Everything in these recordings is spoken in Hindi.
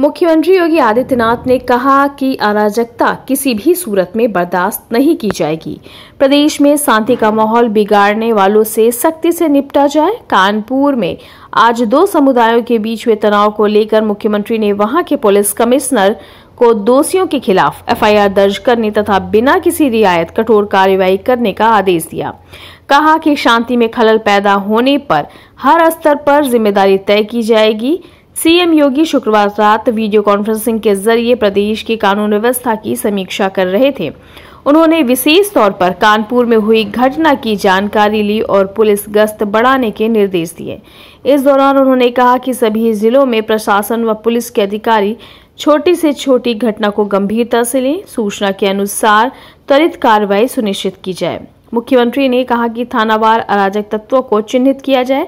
मुख्यमंत्री योगी आदित्यनाथ ने कहा कि अराजकता किसी भी सूरत में बर्दाश्त नहीं की जाएगी प्रदेश में शांति का माहौल बिगाड़ने वालों से सख्ती से निपटा जाए कानपुर में आज दो समुदायों के बीच हुए तनाव को लेकर मुख्यमंत्री ने वहां के पुलिस कमिश्नर को दोषियों के खिलाफ एफआईआर दर्ज करने तथा बिना किसी रियायत कठोर कार्रवाई करने का आदेश दिया कहा कि शांति में खलल पैदा होने पर हर स्तर पर जिम्मेदारी तय की जाएगी सीएम योगी शुक्रवार रात वीडियो कॉन्फ्रेंसिंग के जरिए प्रदेश की कानून व्यवस्था की समीक्षा कर रहे थे उन्होंने विशेष तौर पर कानपुर में हुई घटना की जानकारी ली और पुलिस गश्त बढ़ाने के निर्देश दिए इस दौरान उन्होंने कहा कि सभी जिलों में प्रशासन व पुलिस के अधिकारी छोटी से छोटी घटना को गंभीरता से लें सूचना के अनुसार त्वरित कार्रवाई सुनिश्चित की जाए मुख्यमंत्री ने कहा कि थानावार अराजक तत्वों को चिन्हित किया जाए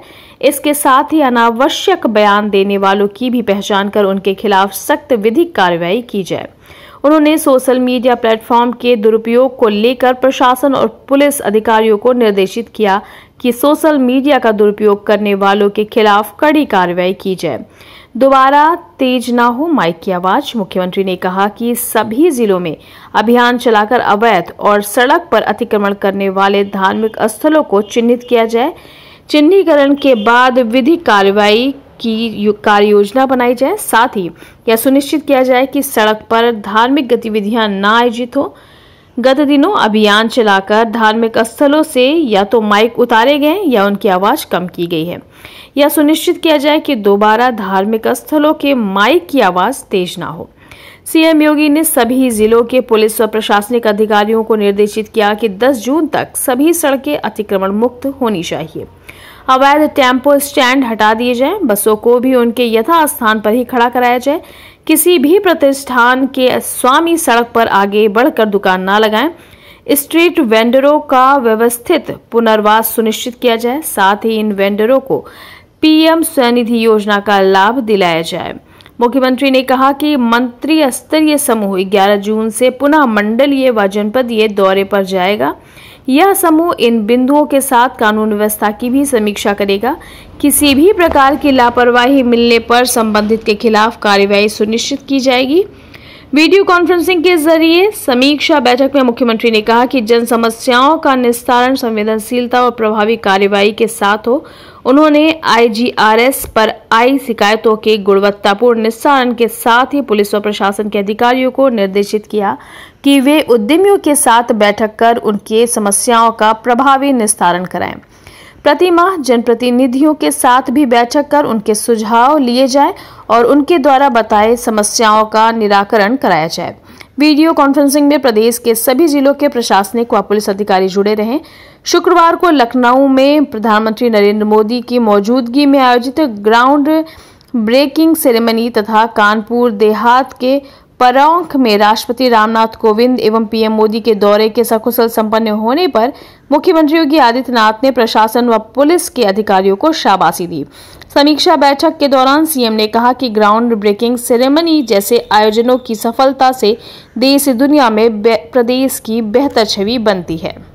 इसके साथ ही अनावश्यक बयान देने वालों की भी पहचान कर उनके खिलाफ सख्त विधिक कार्रवाई की जाए उन्होंने सोशल मीडिया प्लेटफॉर्म के दुरुपयोग को लेकर प्रशासन और पुलिस अधिकारियों को निर्देशित किया कि सोशल मीडिया का दुरुपयोग करने वालों के खिलाफ कड़ी कार्रवाई की जाए दोबारा तेज ना हो माइक की आवाज मुख्यमंत्री ने कहा कि सभी जिलों में अभियान चलाकर अवैध और सड़क पर अतिक्रमण करने वाले धार्मिक स्थलों को चिन्हित किया जाए चिन्हीकरण के बाद विधि कार्रवाई की कार्य योजना बनाई जाए साथ ही यह सुनिश्चित किया जाए कि सड़क पर धार्मिक गतिविधियां ना आयोजित हों गत दिनों अभियान चलाकर धार्मिक स्थलों से या तो माइक उतारे गए या उनकी आवाज़ कम की गई है यह सुनिश्चित किया जाए कि दोबारा धार्मिक स्थलों के माइक की आवाज़ तेज ना हो सीएम योगी ने सभी जिलों के पुलिस और प्रशासनिक अधिकारियों को निर्देशित किया कि 10 जून तक सभी सड़कें अतिक्रमण मुक्त होनी चाहिए अवैध टेम्पो स्टैंड हटा दिए जाएं, बसों को भी उनके यथा स्थान पर ही खड़ा कराया जाए किसी भी प्रतिष्ठान के स्वामी सड़क पर आगे बढ़कर दुकान ना लगाएं स्ट्रीट वेंडरों का व्यवस्थित पुनर्वास सुनिश्चित किया जाए साथ ही इन वेंडरों को पीएम स्वनिधि योजना का लाभ दिलाया जाए मुख्यमंत्री ने कहा कि मंत्री स्तरीय समूह 11 जून से पुनः मंडलीय व जनपदीय दौरे पर जाएगा यह समूह इन बिंदुओं के साथ कानून व्यवस्था की भी समीक्षा करेगा किसी भी प्रकार की लापरवाही मिलने पर संबंधित के खिलाफ कार्रवाई सुनिश्चित की जाएगी वीडियो कॉन्फ्रेंसिंग के जरिए समीक्षा बैठक में मुख्यमंत्री ने कहा कि जन समस्याओं का निस्तारण संवेदनशीलता और प्रभावी कार्यवाही के साथ हो उन्होंने आईजीआरएस पर आई शिकायतों के गुणवत्तापूर्ण निस्तारण के साथ ही पुलिस और प्रशासन के अधिकारियों को निर्देशित किया कि वे उद्यमियों के साथ बैठक कर उनके समस्याओं का प्रभावी निस्तारण कराएं प्रतिमाह जनप्रतिनिधियों के साथ भी बैठक कर उनके सुझाव लिए जाए और उनके द्वारा बताए समस्याओं का निराकरण कराया जाए वीडियो कॉन्फ्रेंसिंग में प्रदेश के सभी जिलों के प्रशासनिक व पुलिस अधिकारी जुड़े रहे शुक्रवार को लखनऊ में प्रधानमंत्री नरेंद्र मोदी की मौजूदगी में आयोजित ग्राउंड ब्रेकिंग सेरेमनी तथा कानपुर देहात के परोंख में राष्ट्रपति रामनाथ कोविंद एवं पीएम मोदी के दौरे के सकुशल संपन्न होने पर मुख्यमंत्री योगी आदित्यनाथ ने प्रशासन व पुलिस के अधिकारियों को शाबाशी दी समीक्षा बैठक के दौरान सीएम ने कहा कि ग्राउंड ब्रेकिंग सेरेमनी जैसे आयोजनों की सफलता से देश दुनिया में प्रदेश की बेहतर छवि बनती है